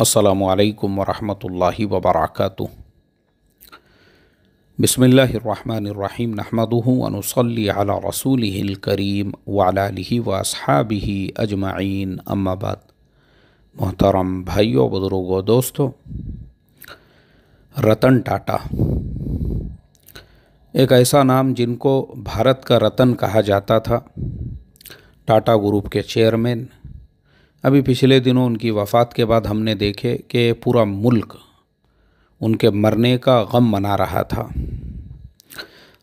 असलकम वरहमल वबरक बसमीम नहमदनसली रसूल करीम वाली वसहाबी अजमाइन अम्माबाद मोहतरम भाइयों बुज़ुर्गों दोस्तों रतन टाटा एक ऐसा नाम जिनको भारत का रतन कहा जाता था टाटा ग्रुप के चेयरमैन अभी पिछले दिनों उनकी वफ़ात के बाद हमने देखे कि पूरा मुल्क उनके मरने का गम मना रहा था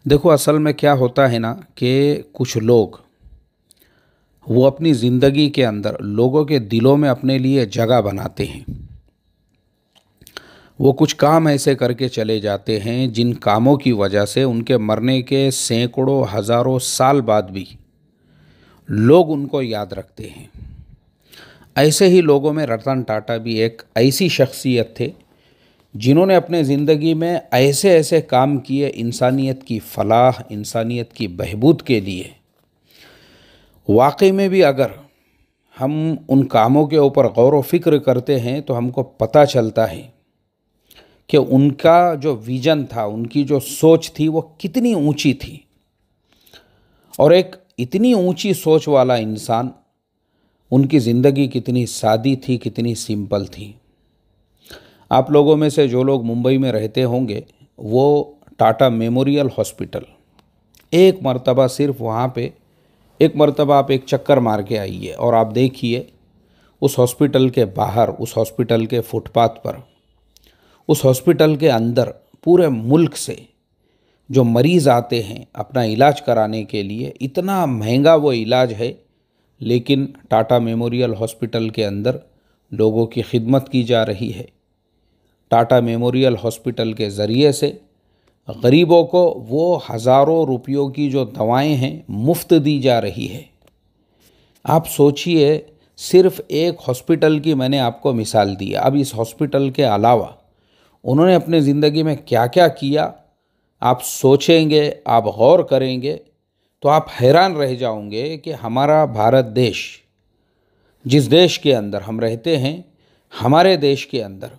देखो असल में क्या होता है ना कि कुछ लोग वो अपनी ज़िंदगी के अंदर लोगों के दिलों में अपने लिए जगह बनाते हैं वो कुछ काम ऐसे करके चले जाते हैं जिन कामों की वजह से उनके मरने के सैकड़ों हज़ारों साल बाद भी लोग उनको याद रखते हैं ऐसे ही लोगों में रतन टाटा भी एक ऐसी शख्सियत थे जिन्होंने अपने ज़िंदगी में ऐसे ऐसे काम किए इंसानियत की फलाह इंसानियत की बहबूद के लिए वाकई में भी अगर हम उन कामों के ऊपर गौर व फिक्र करते हैं तो हमको पता चलता है कि उनका जो विज़न था उनकी जो सोच थी वो कितनी ऊंची थी और एक इतनी ऊंची सोच वाला इंसान उनकी ज़िंदगी कितनी सादी थी कितनी सिंपल थी आप लोगों में से जो लोग मुंबई में रहते होंगे वो टाटा मेमोरियल हॉस्पिटल एक मरतबा सिर्फ वहाँ पे एक मरतबा आप एक चक्कर मार के आइए और आप देखिए उस हॉस्पिटल के बाहर उस हॉस्पिटल के फुटपाथ पर उस हॉस्पिटल के अंदर पूरे मुल्क से जो मरीज़ आते हैं अपना इलाज कराने के लिए इतना महंगा वो इलाज है लेकिन टाटा मेमोरियल हॉस्पिटल के अंदर लोगों की खिदमत की जा रही है टाटा मेमोरियल हॉस्पिटल के ज़रिए से गरीबों को वो हज़ारों रुपयों की जो दवाएं हैं मुफ्त दी जा रही है आप सोचिए सिर्फ एक हॉस्पिटल की मैंने आपको मिसाल दी अब इस हॉस्पिटल के अलावा उन्होंने अपने ज़िंदगी में क्या क्या किया आप सोचेंगे आप गौर करेंगे तो आप हैरान रह जाओगे कि हमारा भारत देश जिस देश के अंदर हम रहते हैं हमारे देश के अंदर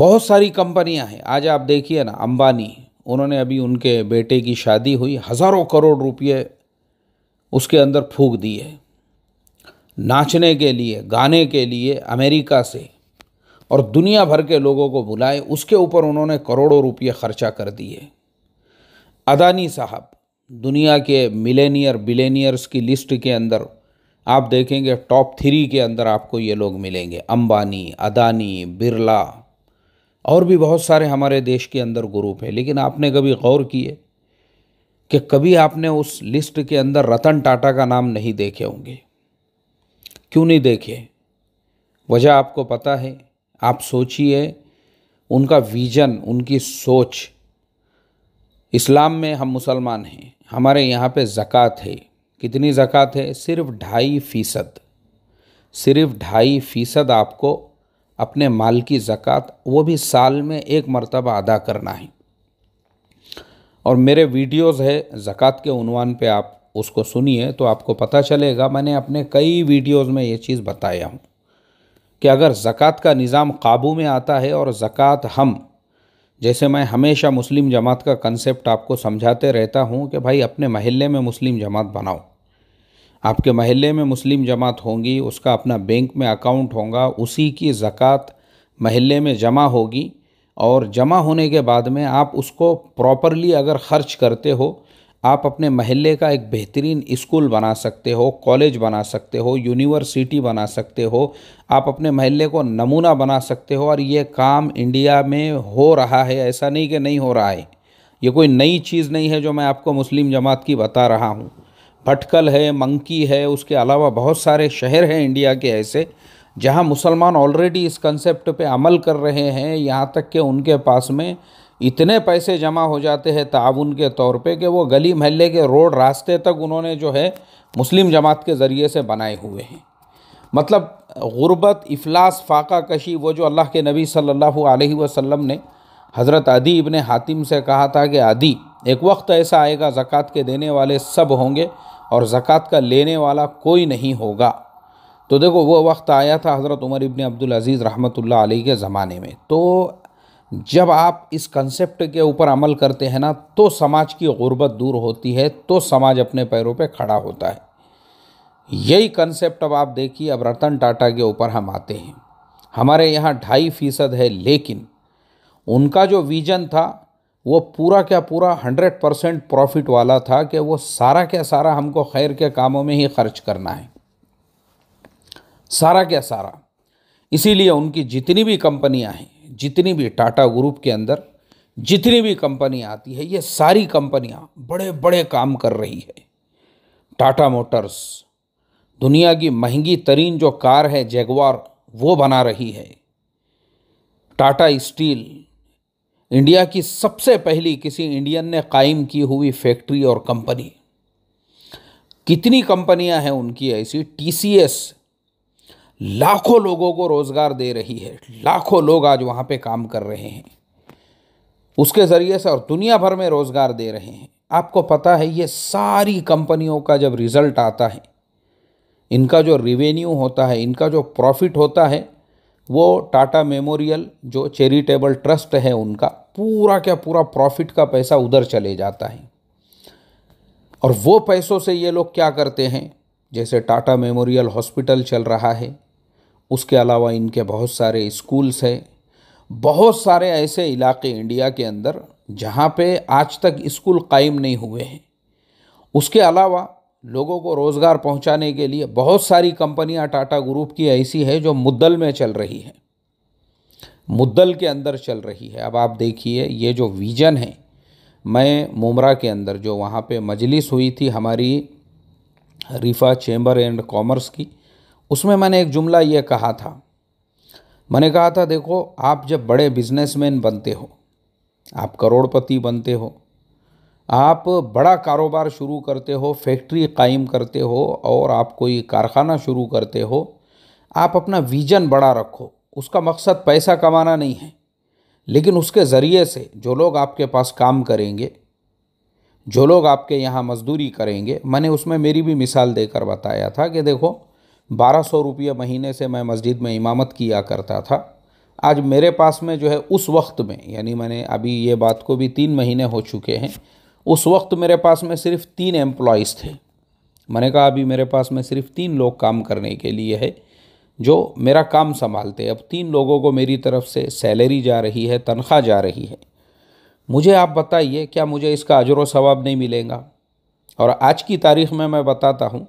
बहुत सारी कंपनियां हैं आज आप देखिए ना अंबानी उन्होंने अभी उनके बेटे की शादी हुई हज़ारों करोड़ रुपये उसके अंदर फूक दिए नाचने के लिए गाने के लिए अमेरिका से और दुनिया भर के लोगों को बुलाए उसके ऊपर उन्होंने करोड़ों रुपये खर्चा कर दिए अदानी साहब दुनिया के मिलेनियर बिलेनियर्स की लिस्ट के अंदर आप देखेंगे टॉप थ्री के अंदर आपको ये लोग मिलेंगे अंबानी अदानी बिरला और भी बहुत सारे हमारे देश के अंदर ग्रुप है लेकिन आपने कभी गौर किए कि कभी आपने उस लिस्ट के अंदर रतन टाटा का नाम नहीं देखे होंगे क्यों नहीं देखे वजह आपको पता है आप सोचिए उनका विजन उनकी सोच इस्लाम में हम मुसलमान हैं हमारे यहाँ पे ज़क़़त है कितनी ज़क़़त है सिर्फ ढाई फ़ीसद सिर्फ ढाई फ़ीसद आपको अपने माल की ज़क़़त वो भी साल में एक मरतबा अदा करना है और मेरे वीडियोस है ज़क़़त के उनवान पे आप उसको सुनिए तो आपको पता चलेगा मैंने अपने कई वीडियोस में ये चीज़ बताया हूँ कि अगर ज़क़़त का निज़ाम काबू में आता है और ज़क़़त हम जैसे मैं हमेशा मुस्लिम जमात का कंसेप्ट आपको समझाते रहता हूँ कि भाई अपने महल्ले में मुस्लिम जमात बनाओ आपके महल्ले में मुस्लिम जमात होंगी उसका अपना बैंक में अकाउंट होगा उसी की ज़क़़त महल्ले में जमा होगी और जमा होने के बाद में आप उसको प्रॉपरली अगर ख़र्च करते हो आप अपने महल्ले का एक बेहतरीन स्कूल बना सकते हो कॉलेज बना सकते हो यूनिवर्सिटी बना सकते हो आप अपने महल्ले को नमूना बना सकते हो और ये काम इंडिया में हो रहा है ऐसा नहीं कि नहीं हो रहा है ये कोई नई चीज़ नहीं है जो मैं आपको मुस्लिम जमात की बता रहा हूँ भटकल है मंकी है उसके अलावा बहुत सारे शहर हैं इंडिया के ऐसे जहाँ मुसलमान ऑलरेडी इस कंसेप्ट पे अमल कर रहे हैं यहाँ तक कि उनके पास में इतने पैसे जमा हो जाते हैं ताउन के तौर पे कि वो गली महल्ले के रोड रास्ते तक उन्होंने जो है मुस्लिम जमात के ज़रिए से बनाए हुए हैं मतलब गुरबत अफलास फाका कशी वो जो अल्लाह के नबी सल्लल्लाहु अलैहि वसल्लम ने हज़रत आदि इबन हातिम से कहा था कि आदि एक वक्त ऐसा आएगा ज़क़़त के देने वाले सब होंगे और ज़क़़त का लेने वाला कोई नहीं होगा तो देखो वो वक्त आया था हज़रत उमर इबन अब्दुल अज़ीज़ रहमत अलैह के ज़माने में तो जब आप इस कंसेप्ट के ऊपर अमल करते हैं ना तो समाज की गुर्बत दूर होती है तो समाज अपने पैरों पे खड़ा होता है यही कंसेप्ट अब आप देखिए अब रतन टाटा के ऊपर हम आते हैं हमारे यहाँ ढाई फीसद है लेकिन उनका जो विज़न था वो पूरा क्या पूरा हंड्रेड परसेंट प्रॉफिट वाला था कि वो सारा क्या सारा हमको खैर के कामों में ही खर्च करना है सारा क्या सारा इसीलिए उनकी जितनी भी कंपनियां हैं जितनी भी टाटा ग्रुप के अंदर जितनी भी कंपनी आती है ये सारी कंपनियां बड़े बड़े काम कर रही है टाटा मोटर्स दुनिया की महंगी तरीन जो कार है जैगवार वो बना रही है टाटा स्टील इंडिया की सबसे पहली किसी इंडियन ने कायम की हुई फैक्ट्री और कंपनी कितनी कंपनियां हैं उनकी ऐसी टीसीएस लाखों लोगों को रोज़गार दे रही है लाखों लोग आज वहाँ पे काम कर रहे हैं उसके ज़रिए से और दुनिया भर में रोज़गार दे रहे हैं आपको पता है ये सारी कंपनियों का जब रिज़ल्ट आता है इनका जो रिवेन्यू होता है इनका जो प्रॉफिट होता है वो टाटा मेमोरियल जो चैरिटेबल ट्रस्ट है उनका पूरा क्या पूरा प्रॉफिट का पैसा उधर चले जाता है और वो पैसों से ये लोग क्या करते हैं जैसे टाटा मेमोरियल हॉस्पिटल चल रहा है उसके अलावा इनके बहुत सारे स्कूल्स है बहुत सारे ऐसे इलाके इंडिया के अंदर जहाँ पे आज तक स्कूल कायम नहीं हुए हैं उसके अलावा लोगों को रोज़गार पहुँचाने के लिए बहुत सारी कंपनियाँ टाटा ग्रुप की ऐसी है जो मुद्दल में चल रही है मुद्दल के अंदर चल रही है अब आप देखिए ये जो विजन है मैं मुमरा के अंदर जो वहाँ पे मजलिस हुई थी हमारी रिफा चैम्बर एंड कॉमर्स की उसमें मैंने एक जुमला ये कहा था मैंने कहा था देखो आप जब बड़े बिजनेसमैन बनते हो आप करोड़पति बनते हो आप बड़ा कारोबार शुरू करते हो फैक्ट्री कायम करते हो और आप कोई कारखाना शुरू करते हो आप अपना विजन बड़ा रखो उसका मकसद पैसा कमाना नहीं है लेकिन उसके ज़रिए से जो लोग आपके पास काम करेंगे जो लोग आपके यहाँ मजदूरी करेंगे मैंने उसमें मेरी भी मिसाल देकर बताया था कि देखो बारह सौ रुपये महीने से मैं मस्जिद में इमामत किया करता था आज मेरे पास में जो है उस वक्त में यानी मैंने अभी ये बात को भी तीन महीने हो चुके हैं उस वक्त मेरे पास में सिर्फ तीन एम्प्लॉयज़ थे मैंने कहा अभी मेरे पास में सिर्फ तीन लोग काम करने के लिए है जो मेरा काम संभालते अब तीन लोगों को मेरी तरफ से सैलरी जा रही है तनख्वाह जा रही है मुझे आप बताइए क्या मुझे इसका अजर व सवाब नहीं मिलेगा और आज की तारीख़ में मैं बताता हूँ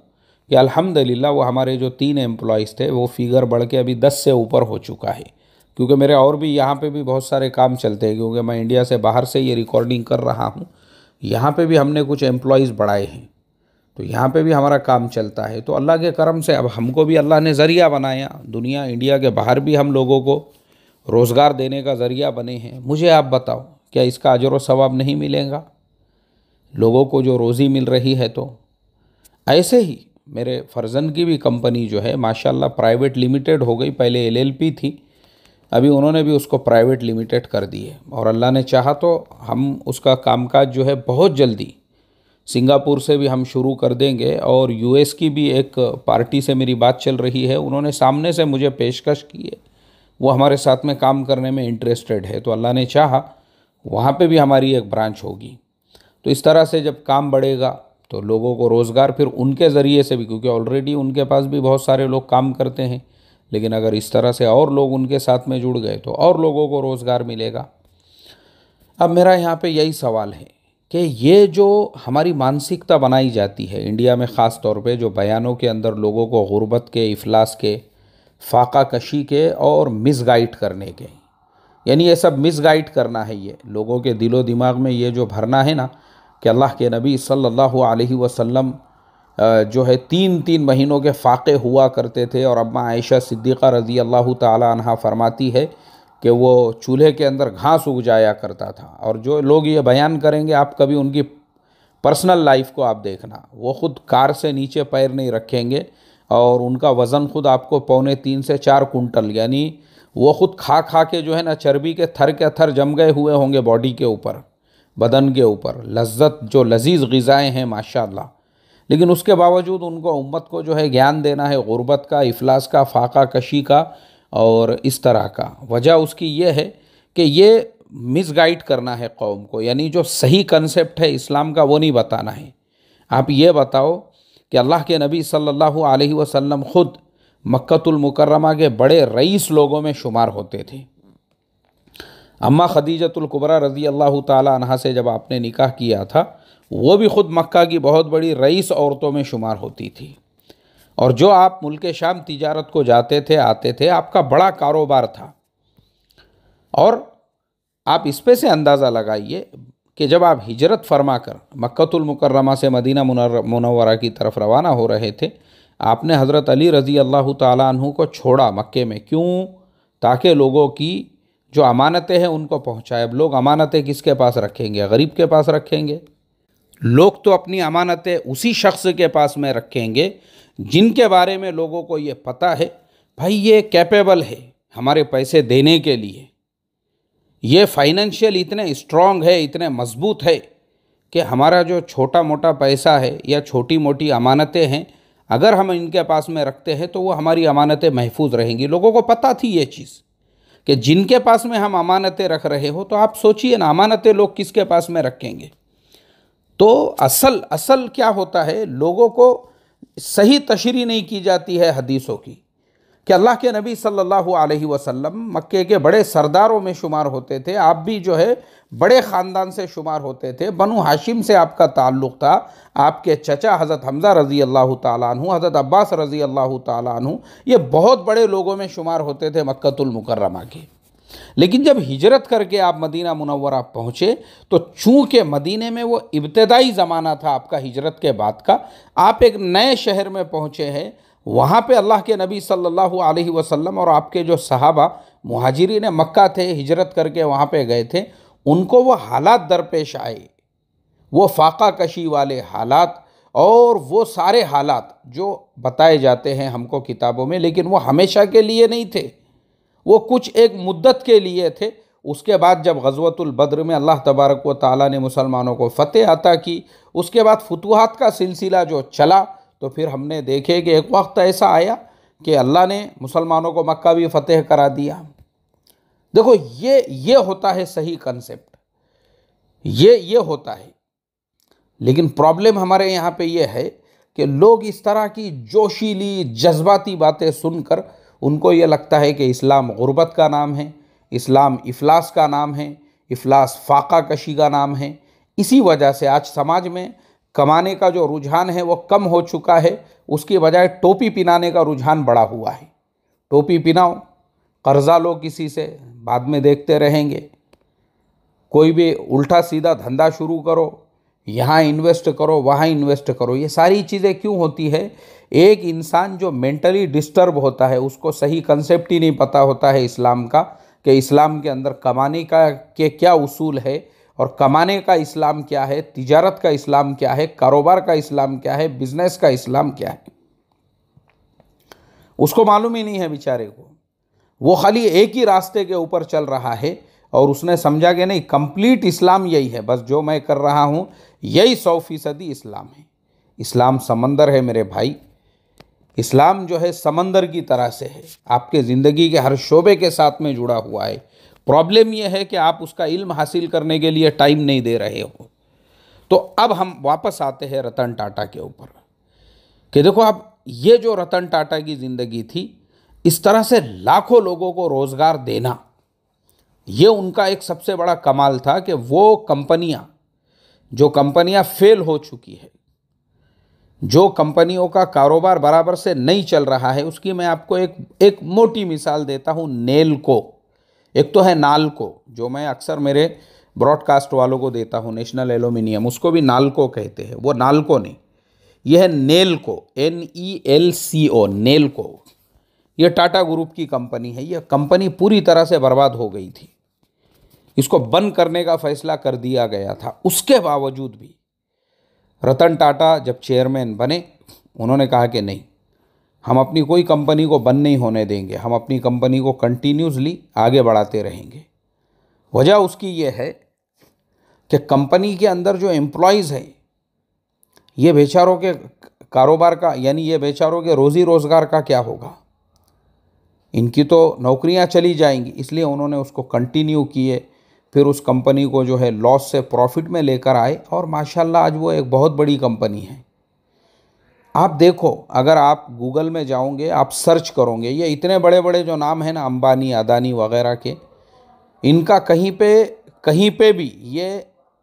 कि अलहमदिल्ला वो हमारे जो तीन एम्प्लॉयज़ थे वो फिगर बढ़ के अभी दस से ऊपर हो चुका है क्योंकि मेरे और भी यहाँ पे भी बहुत सारे काम चलते हैं क्योंकि मैं इंडिया से बाहर से ये रिकॉर्डिंग कर रहा हूँ यहाँ पे भी हमने कुछ एम्प्लॉयज़ बढ़ाए हैं तो यहाँ पे भी हमारा काम चलता है तो अल्लाह के करम से अब हमको भी अल्लाह ने ज़रिया बनाया दुनिया इंडिया के बाहर भी हम लोगों को रोज़गार देने का ज़रिया बने हैं मुझे आप बताओ क्या इसका अजर सवाब नहीं मिलेगा लोगों को जो रोज़ी मिल रही है तो ऐसे ही मेरे फर्जन की भी कंपनी जो है माशाल्लाह प्राइवेट लिमिटेड हो गई पहले एलएलपी थी अभी उन्होंने भी उसको प्राइवेट लिमिटेड कर दी है और अल्लाह ने चाहा तो हम उसका कामकाज जो है बहुत जल्दी सिंगापुर से भी हम शुरू कर देंगे और यूएस की भी एक पार्टी से मेरी बात चल रही है उन्होंने सामने से मुझे पेशकश की है वो हमारे साथ में काम करने में इंटरेस्टेड है तो अल्लाह ने चाहा वहाँ पे भी हमारी एक ब्रांच होगी तो इस तरह से जब काम बढ़ेगा तो लोगों को रोज़गार फिर उनके ज़रिए से भी क्योंकि ऑलरेडी उनके पास भी बहुत सारे लोग काम करते हैं लेकिन अगर इस तरह से और लोग उनके साथ में जुड़ गए तो और लोगों को रोज़गार मिलेगा अब मेरा यहाँ पे यही सवाल है कि ये जो हमारी मानसिकता बनाई जाती है इंडिया में ख़ास तौर पे जो बयानों के अंदर लोगों को गुर्बत के अफलास के फाका कशी के और मिसगाइड करने के यानी ये सब मिसगाइड करना है ये लोगों के दिलो दिमाग में ये जो भरना है ना कि अल्लाह के नबी सल्लल्लाहु अलैहि वसल्लम जो है तीन तीन महीनों के फ़ाक़े हुआ करते थे और अम्मा आयशा सिद्दीक़ा रज़ी अल्लाह तह फरमाती है कि वो चूल्हे के अंदर घास उग जाया करता था और जो लोग ये बयान करेंगे आप कभी उनकी पर्सनल लाइफ को आप देखना वो ख़ुद कार से नीचे पैर नहीं रखेंगे और उनका वज़न ख़ुद आपको पौने तीन से चार कुंटल यानी वो ख़ुद खा खा के जो है ना चर्बी के थर के थर जम गए हुए होंगे बॉडी के ऊपर बदन के ऊपर लज्जत जो लजीज गज़ाएँ हैं माशाल्लाह लेकिन उसके बावजूद उनको उम्मत को जो है ज्ञान देना है गुर्बत का अफलास का फाका कशी का और इस तरह का वजह उसकी ये है कि ये मिसगाइड करना है कौम को यानी जो सही कंसेप्ट है इस्लाम का वो नहीं बताना है आप ये बताओ कि अल्लाह के नबी सल्लल्लाहु अलैहि वसल्लम ख़ुद मक्तुलमकरमा के बड़े रईस लोगों में शुमार होते थे अम्मा खदीजतुल्कुबरा रज़ी अल्लाह तहा से जब आपने निकाह किया था वो भी ख़ुद मक्का की बहुत बड़ी रईस औरतों में शुमार होती थी और जो आप मुल्क शाम तिजारत को जाते थे आते थे आपका बड़ा कारोबार था और आप इस पे से अंदाज़ा लगाइए कि जब आप हिजरत फरमा कर मक्तुलमकरमा से मदीना मुनवरा की तरफ रवाना हो रहे थे आपने हज़रत अली रज़ी अल्लाह तु को छोड़ा मक्के में क्यों ताकि लोगों की जो अमानतें हैं उनको पहुँचाए अब लोग अमानतें किसके पास रखेंगे गरीब के पास रखेंगे लोग तो अपनी अमानतें उसी शख्स के पास में रखेंगे जिनके बारे में लोगों को ये पता है भाई ये कैपेबल है हमारे पैसे देने के लिए ये फाइनेंशियल इतने स्ट्रॉन्ग है इतने मजबूत है कि हमारा जो छोटा मोटा पैसा है या छोटी मोटी अमानतें हैं अगर हम इनके पास में रखते हैं तो वो हमारी अमानतें महफूज रहेंगी लोगों को पता थी ये चीज़ कि जिनके पास में हम अमानतें रख रहे हो तो आप सोचिए ना अमानतें लोग किसके पास में रखेंगे तो असल असल क्या होता है लोगों को सही तशरी नहीं की जाती है हदीसों की कि अल्लाह के नबी सल्लल्लाहु अलैहि वसल्लम मक्के के बड़े सरदारों में शुमार होते थे आप भी जो है बड़े ख़ानदान से शुमार होते थे बनु हाशिम से आपका ताल्लुक़ था आपके चचा हज़रत हमज़ा रज़ी अल्लाह तु हज़रत अब्बास रज़ी अल्लाह तु ये बहुत बड़े लोगों में शुमार होते थे मक्तुलमकरमा के लेकिन जब हिजरत करके आप मदीना मुनवरा पहुँचे तो चूँकि मदीने में वो इब्तदाई ज़माना था आपका हिजरत के बाद का आप एक नए शहर में पहुँचे हैं वहाँ पे अल्लाह के नबी सल्लल्लाहु अलैहि वसल्लम और आपके जो सहाबा ने मक्का थे हिजरत करके वहाँ पे गए थे उनको वो हालात दरपेश आए वो फाका कशी वाले हालात और वो सारे हालात जो बताए जाते हैं हमको किताबों में लेकिन वो हमेशा के लिए नहीं थे वो कुछ एक मुद्दत के लिए थे उसके बाद जब गजवतुल्बद्र में अल्लाह तबारक व ताली ने मुसलमानों को फ़तेह अता की उसके बाद फतूहत का सिलसिला जो चला तो फिर हमने देखे कि एक वक्त ऐसा आया कि अल्लाह ने मुसलमानों को मक्का भी फतेह करा दिया देखो ये ये होता है सही कंसेप्ट ये ये होता है लेकिन प्रॉब्लम हमारे यहाँ पे ये है कि लोग इस तरह की जोशीली जज्बाती बातें सुनकर उनको ये लगता है कि इस्लाम गुर्बत का नाम है इस्लाम इफलास का नाम है इफलास फाका कशी का नाम है इसी वजह से आज समाज में कमाने का जो रुझान है वो कम हो चुका है उसकी बजाय टोपी पिनाने का रुझान बढ़ा हुआ है टोपी पिनाओ कर्जा लो किसी से बाद में देखते रहेंगे कोई भी उल्टा सीधा धंधा शुरू करो यहाँ इन्वेस्ट करो वहाँ इन्वेस्ट करो ये सारी चीज़ें क्यों होती है एक इंसान जो मेंटली डिस्टर्ब होता है उसको सही कंसेप्ट ही नहीं पता होता है इस्लाम का कि इस्लाम के अंदर कमाने का के क्या उसूल है और कमाने का इस्लाम क्या है तिजारत का इस्लाम क्या है कारोबार का इस्लाम क्या है बिजनेस का इस्लाम क्या है उसको मालूम ही नहीं है बेचारे को वो खाली एक ही रास्ते के ऊपर चल रहा है और उसने समझा कि नहीं कंप्लीट इस्लाम यही है बस जो मैं कर रहा हूँ यही सौ फीसदी इस्लाम है इस्लाम समंदर है मेरे भाई इस्लाम जो है समंदर की तरह से है आपके ज़िंदगी के हर शोबे के साथ में जुड़ा हुआ है प्रॉब्लम यह है कि आप उसका इल्म हासिल करने के लिए टाइम नहीं दे रहे हो तो अब हम वापस आते हैं रतन टाटा के ऊपर कि देखो आप ये जो रतन टाटा की ज़िंदगी थी इस तरह से लाखों लोगों को रोज़गार देना ये उनका एक सबसे बड़ा कमाल था कि वो कंपनियाँ जो कंपनियाँ फेल हो चुकी है जो कंपनियों का कारोबार बराबर से नहीं चल रहा है उसकी मैं आपको एक एक मोटी मिसाल देता हूँ नेल को एक तो है नालको जो मैं अक्सर मेरे ब्रॉडकास्ट वालों को देता हूँ नेशनल एलोमिनियम उसको भी नालको कहते हैं वो नालको नहीं यह है NELCO N E e L C O NELCO यह टाटा ग्रुप की कंपनी है यह कंपनी पूरी तरह से बर्बाद हो गई थी इसको बंद करने का फैसला कर दिया गया था उसके बावजूद भी रतन टाटा जब चेयरमैन बने उन्होंने कहा कि नहीं हम अपनी कोई कंपनी को बंद नहीं होने देंगे हम अपनी कंपनी को कंटिन्यूसली आगे बढ़ाते रहेंगे वजह उसकी ये है कि कंपनी के अंदर जो एम्प्लॉयज़ हैं ये बेचारों के कारोबार का यानी ये बेचारों के रोज़ी रोज़गार का क्या होगा इनकी तो नौकरियां चली जाएंगी इसलिए उन्होंने उसको कंटिन्यू किए फिर उस कंपनी को जो है लॉस से प्रॉफिट में लेकर आए और माशाल्लाह आज वो एक बहुत बड़ी कंपनी है आप देखो अगर आप गूगल में जाओगे आप सर्च करोगे ये इतने बड़े बड़े जो नाम हैं ना अंबानी अदानी वगैरह के इनका कहीं पे कहीं पे भी ये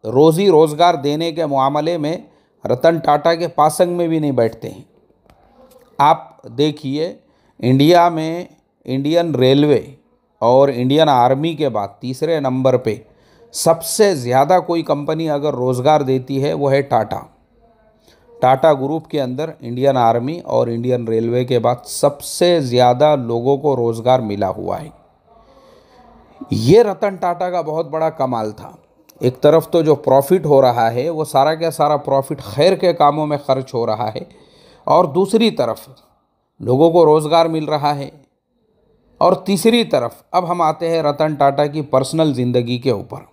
रोज़ी रोज़गार देने के मामले में रतन टाटा के पासंग में भी नहीं बैठते हैं आप देखिए इंडिया में इंडियन रेलवे और इंडियन आर्मी के बाद तीसरे नंबर पे सबसे ज़्यादा कोई कंपनी अगर रोज़गार देती है वो है टाटा टाटा ग्रुप के अंदर इंडियन आर्मी और इंडियन रेलवे के बाद सबसे ज़्यादा लोगों को रोज़गार मिला हुआ है ये रतन टाटा का बहुत बड़ा कमाल था एक तरफ तो जो प्रॉफिट हो रहा है वो सारा का सारा प्रॉफिट खैर के कामों में खर्च हो रहा है और दूसरी तरफ लोगों को रोज़गार मिल रहा है और तीसरी तरफ अब हम आते हैं रतन टाटा की पर्सनल ज़िंदगी के ऊपर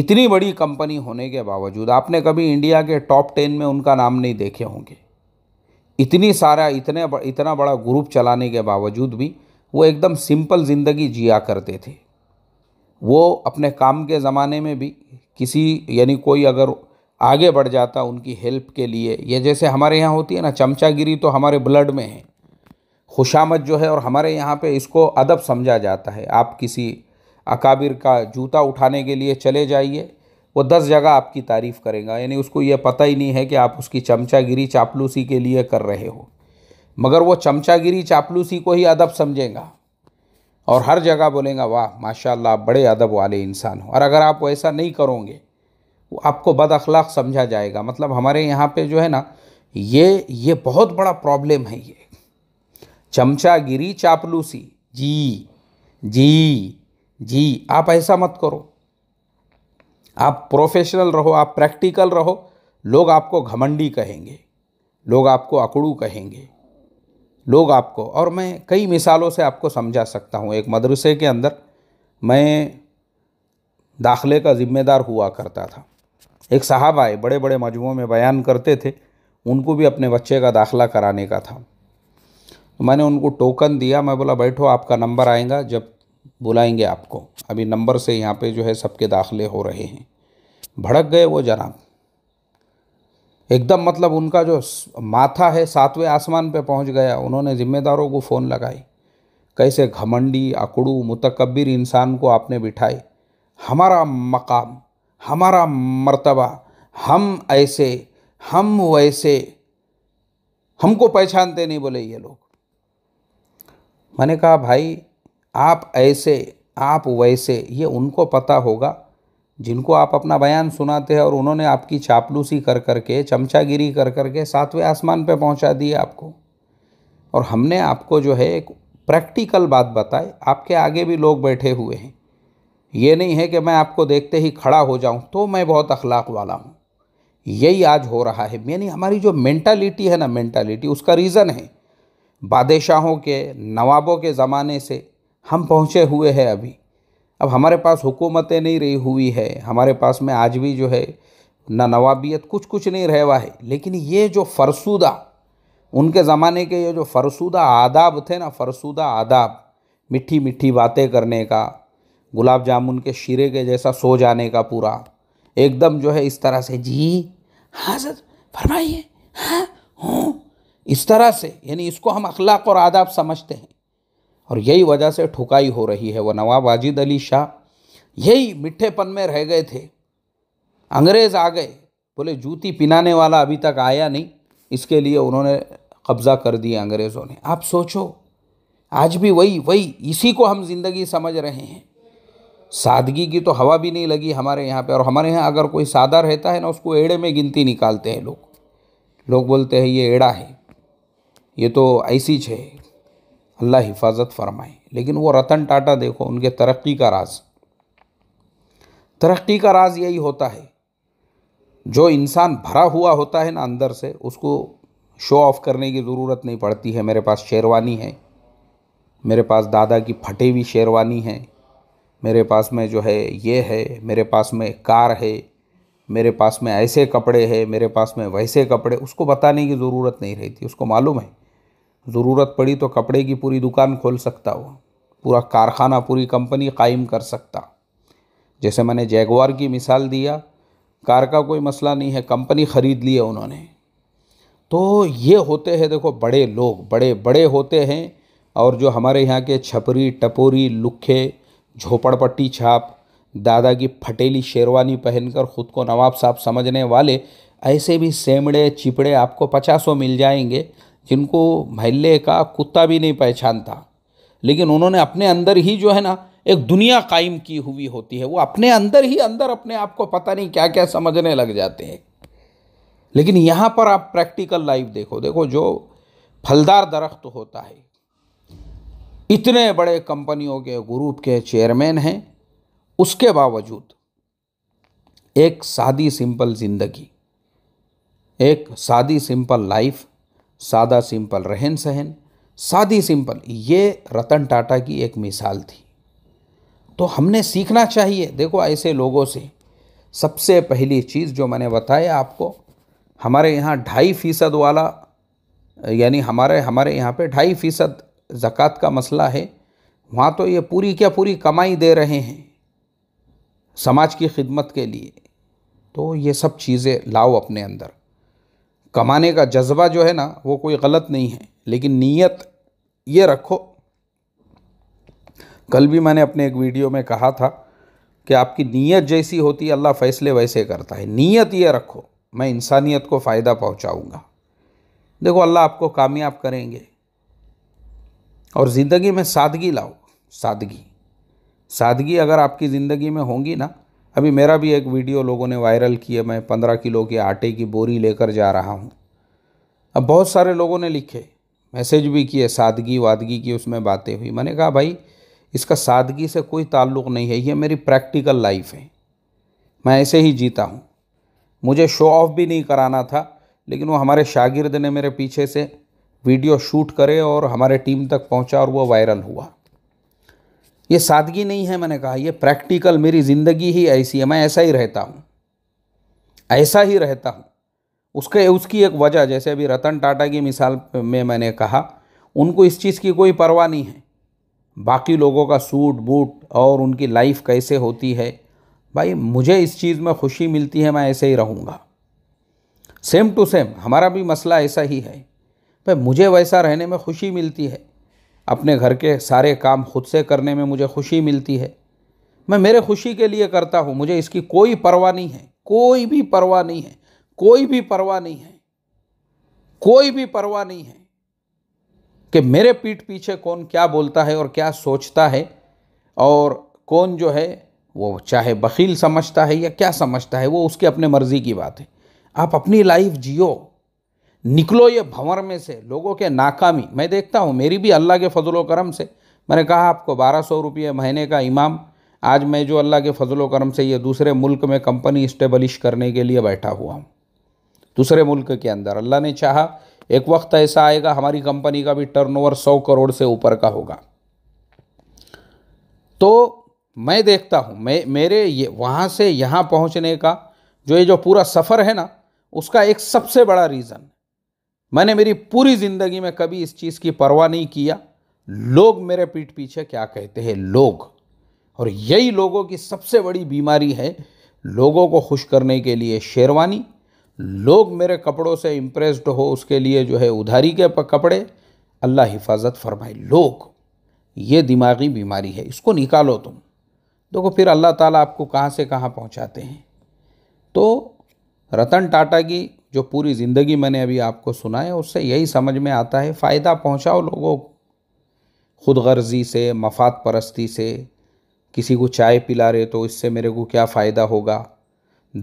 इतनी बड़ी कंपनी होने के बावजूद आपने कभी इंडिया के टॉप टेन में उनका नाम नहीं देखे होंगे इतनी सारा इतने इतना बड़ा ग्रुप चलाने के बावजूद भी वो एकदम सिंपल ज़िंदगी जिया करते थे वो अपने काम के ज़माने में भी किसी यानी कोई अगर आगे बढ़ जाता उनकी हेल्प के लिए ये जैसे हमारे यहाँ होती है ना चमचागिरी तो हमारे ब्लड में है खुशामद जो है और हमारे यहाँ पे इसको अदब समझा जाता है आप किसी अकाबिर का जूता उठाने के लिए चले जाइए वो दस जगह आपकी तारीफ़ करेगा यानी उसको ये पता ही नहीं है कि आप उसकी चमचागिरी चापलूसी के लिए कर रहे हो मगर वो चमचागिरी चापलूसी को ही अदब समझेगा और हर जगह बोलेगा वाह माशाल्लाह आप बड़े अदब वाले इंसान हो और अगर आप ऐसा नहीं करोगे वो आपको बद अखलाक समझा जाएगा मतलब हमारे यहाँ पे जो है ना ये ये बहुत बड़ा प्रॉब्लम है ये चमचागिरी चापलूसी जी जी जी आप ऐसा मत करो आप प्रोफेशनल रहो आप प्रैक्टिकल रहो लोग आपको घमंडी कहेंगे लोग आपको अकड़ू कहेंगे लोग आपको और मैं कई मिसालों से आपको समझा सकता हूँ एक मदरसे के अंदर मैं दाखले का ज़िम्मेदार हुआ करता था एक साहब आए बड़े बड़े मजमुओं में बयान करते थे उनको भी अपने बच्चे का दाखला कराने का था तो मैंने उनको टोकन दिया मैं बोला बैठो आपका नंबर आएगा जब बुलाएंगे आपको अभी नंबर से यहाँ पे जो है सबके दाखले हो रहे हैं भड़क गए वो जनाब एकदम मतलब उनका जो माथा है सातवें आसमान पे पहुंच गया उन्होंने ज़िम्मेदारों को फ़ोन लगाए कैसे घमंडी अकड़ू मुतकबिर इंसान को आपने बिठाए हमारा मकाम हमारा मर्तबा हम ऐसे हम वैसे हमको पहचानते नहीं बोले ये लोग मैंने कहा भाई आप ऐसे आप वैसे ये उनको पता होगा जिनको आप अपना बयान सुनाते हैं और उन्होंने आपकी चापलूसी कर कर के चमचागिरी कर कर के सातवें आसमान पे पहुंचा दिए आपको और हमने आपको जो है एक प्रैक्टिकल बात बताई आपके आगे भी लोग बैठे हुए हैं ये नहीं है कि मैं आपको देखते ही खड़ा हो जाऊं तो मैं बहुत अखलाक वाला हूं यही आज हो रहा है यानी हमारी जो मेंटालिटी है ना मेंटालिटी उसका रीज़न है बादशाहों के नवाबों के ज़माने से हम पहुँचे हुए हैं अभी अब हमारे पास हुकूमतें नहीं रही हुई है हमारे पास में आज भी जो है ना नवाबियत कुछ कुछ नहीं रह हुआ है लेकिन ये जो फरसुदा उनके ज़माने के ये जो फरसुदा आदाब थे ना फरसुदा आदाब मीठी मीठी बातें करने का गुलाब जामुन के शीरे के जैसा सो जाने का पूरा एकदम जो है इस तरह से जी हाँ सर फरमाइए हाँ हूँ इस तरह से यानी इसको हम अखलाक और आदाब समझते हैं और यही वजह से ठुकाई हो रही है वह नवाब वाजिद अली शाह यही मिठ्ठेपन में रह गए थे अंग्रेज़ आ गए बोले जूती पिनाने वाला अभी तक आया नहीं इसके लिए उन्होंने कब्ज़ा कर दिया अंग्रेज़ों ने आप सोचो आज भी वही वही इसी को हम ज़िंदगी समझ रहे हैं सादगी की तो हवा भी नहीं लगी हमारे यहाँ पे और हमारे यहाँ अगर कोई सादा रहता है ना उसको एड़े में गिनती निकालते हैं लोग लोग बोलते हैं ये एड़ा है ये तो ऐसी छे अल्लाह हिफाजत फरमाए लेकिन वो रतन टाटा देखो उनके तरक्की का राज तरक्की का राज यही होता है जो इंसान भरा हुआ होता है ना अंदर से उसको शो ऑफ करने की ज़रूरत नहीं पड़ती है मेरे पास शेरवानी है मेरे पास दादा की फटी हुई शेरवानी है मेरे पास में जो है ये है मेरे पास में कार है मेरे पास में ऐसे कपड़े हैं मेरे पास में वैसे कपड़े उसको बताने की ज़रूरत नहीं रहती उसको मालूम है ज़रूरत पड़ी तो कपड़े की पूरी दुकान खोल सकता वो पूरा कारखाना पूरी कंपनी कायम कर सकता जैसे मैंने जैगवार की मिसाल दिया कार का कोई मसला नहीं है कंपनी ख़रीद ली है उन्होंने तो ये होते हैं देखो बड़े लोग बड़े बड़े होते हैं और जो हमारे यहाँ के छपरी टपोरी लुखे झोपड़पट्टी छाप दादा की फटेली शेरवानी पहनकर ख़ुद को नवाब साहब समझने वाले ऐसे भी सेमड़े चिपड़े आपको पचासों मिल जाएंगे जिनको महल्ले का कुत्ता भी नहीं पहचानता लेकिन उन्होंने अपने अंदर ही जो है ना एक दुनिया कायम की हुई होती है वो अपने अंदर ही अंदर अपने आप को पता नहीं क्या क्या समझने लग जाते हैं लेकिन यहाँ पर आप प्रैक्टिकल लाइफ देखो देखो जो फलदार दरख्त होता है इतने बड़े कंपनियों के ग्रुप के चेयरमैन हैं उसके बावजूद एक सादी सिंपल ज़िंदगी एक सादी सिंपल लाइफ सादा सिंपल रहन सहन सादी सिंपल ये रतन टाटा की एक मिसाल थी तो हमने सीखना चाहिए देखो ऐसे लोगों से सबसे पहली चीज़ जो मैंने बताया आपको हमारे यहाँ ढाई फीसद वाला यानी हमारे हमारे यहाँ पे ढाई फीसद ज़क़़त का मसला है वहाँ तो ये पूरी क्या पूरी कमाई दे रहे हैं समाज की खिदमत के लिए तो ये सब चीज़ें लाओ अपने अंदर कमाने का जज्बा जो है ना वो कोई गलत नहीं है लेकिन नीयत ये रखो कल भी मैंने अपने एक वीडियो में कहा था कि आपकी नीयत जैसी होती है अल्लाह फैसले वैसे करता है नीयत ये रखो मैं इंसानियत को फ़ायदा पहुंचाऊंगा देखो अल्लाह आपको कामयाब करेंगे और ज़िंदगी में सादगी लाओ सादगी सादगी अगर आपकी ज़िंदगी में होंगी ना अभी मेरा भी एक वीडियो लोगों ने वायरल किया मैं पंद्रह किलो के आटे की बोरी लेकर जा रहा हूँ अब बहुत सारे लोगों ने लिखे मैसेज भी किए सादगी वादगी की उसमें बातें हुई मैंने कहा भाई इसका सादगी से कोई ताल्लुक़ नहीं है ये मेरी प्रैक्टिकल लाइफ है मैं ऐसे ही जीता हूँ मुझे शो ऑफ भी नहीं कराना था लेकिन वो हमारे शागिर्द ने मेरे पीछे से वीडियो शूट करे और हमारे टीम तक पहुँचा और वो वायरल हुआ ये सादगी नहीं है मैंने कहा ये प्रैक्टिकल मेरी ज़िंदगी ही ऐसी है मैं ऐसा ही रहता हूँ ऐसा ही रहता हूँ उसके उसकी एक वजह जैसे अभी रतन टाटा की मिसाल में मैंने कहा उनको इस चीज़ की कोई परवाह नहीं है बाकी लोगों का सूट बूट और उनकी लाइफ कैसे होती है भाई मुझे इस चीज़ में खुशी मिलती है मैं ऐसे ही रहूँगा सेम टू सेम हमारा भी मसला ऐसा ही है भाई मुझे वैसा रहने में खुशी मिलती है अपने घर के सारे काम खुद से करने में मुझे खुशी मिलती है मैं मेरे खुशी के लिए करता हूँ मुझे इसकी कोई परवाह नहीं है कोई भी परवाह नहीं है कोई भी परवाह नहीं है कोई भी परवाह नहीं है कि मेरे पीठ पीछे कौन क्या बोलता है और क्या सोचता है और कौन जो है वो चाहे बखील समझता है या क्या समझता है वो उसकी अपने मर्ज़ी की बात है आप अपनी लाइफ जियो निकलो ये भंवर में से लोगों के नाकामी मैं देखता हूँ मेरी भी अल्लाह के फजलो करम से मैंने कहा आपको बारह सौ रुपये महीने का इमाम आज मैं जो अल्लाह के फजलो करम से ये दूसरे मुल्क में कंपनी इस्टेबलिश करने के लिए बैठा हुआ हूँ दूसरे मुल्क के अंदर अल्लाह ने चाहा एक वक्त ऐसा आएगा हमारी कंपनी का भी टर्नओवर सौ करोड़ से ऊपर का होगा तो मैं देखता हूँ मैं मेरे ये वहाँ से यहाँ पहुँचने का जो ये जो पूरा सफ़र है ना उसका एक सबसे बड़ा रीज़न मैंने मेरी पूरी ज़िंदगी में कभी इस चीज़ की परवाह नहीं किया लोग मेरे पीठ पीछे क्या कहते हैं लोग और यही लोगों की सबसे बड़ी बीमारी है लोगों को खुश करने के लिए शेरवानी लोग मेरे कपड़ों से इम्प्रेस्ड हो उसके लिए जो है उधारी के कपड़े अल्लाह हिफाजत फरमाए लोग ये दिमागी बीमारी है इसको निकालो तुम देखो फिर अल्लाह ताला आपको कहाँ से कहाँ पहुँचाते हैं तो रतन टाटा की जो पूरी ज़िंदगी मैंने अभी आपको सुना है उससे यही समझ में आता है फ़ायदा पहुंचाओ लोगों को खुद गर्जी से मफाद परस्ती से किसी को चाय पिला रहे तो इससे मेरे को क्या फ़ायदा होगा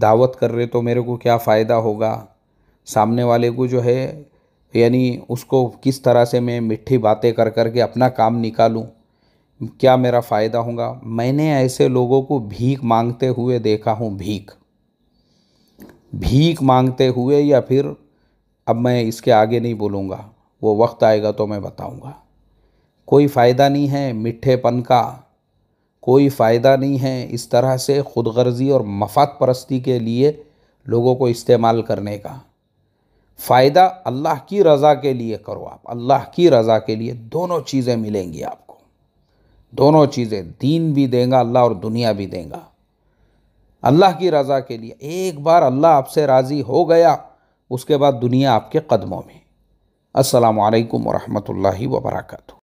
दावत कर रहे तो मेरे को क्या फ़ायदा होगा सामने वाले को जो है यानी उसको किस तरह से मैं मिट्टी बातें कर कर के अपना काम निकालूं क्या मेरा फ़ायदा होगा मैंने ऐसे लोगों को भीख मांगते हुए देखा हूँ भीख भीख मांगते हुए या फिर अब मैं इसके आगे नहीं बोलूँगा वो वक्त आएगा तो मैं बताऊँगा कोई फ़ायदा नहीं है मिठ्ठेपन का कोई फ़ायदा नहीं है इस तरह से खुद गर्जी और मफाद परस्ती के लिए लोगों को इस्तेमाल करने का फ़ायदा अल्लाह की रज़ा के लिए करो आप अल्लाह की रज़ा के लिए दोनों चीज़ें मिलेंगी आपको दोनों चीज़ें दीन भी देंगे अल्लाह और दुनिया भी देंगे अल्लाह की रज़ा के लिए एक बार अल्लाह आपसे राज़ी हो गया उसके बाद दुनिया आपके कदमों में असलकम वरहमल वर्का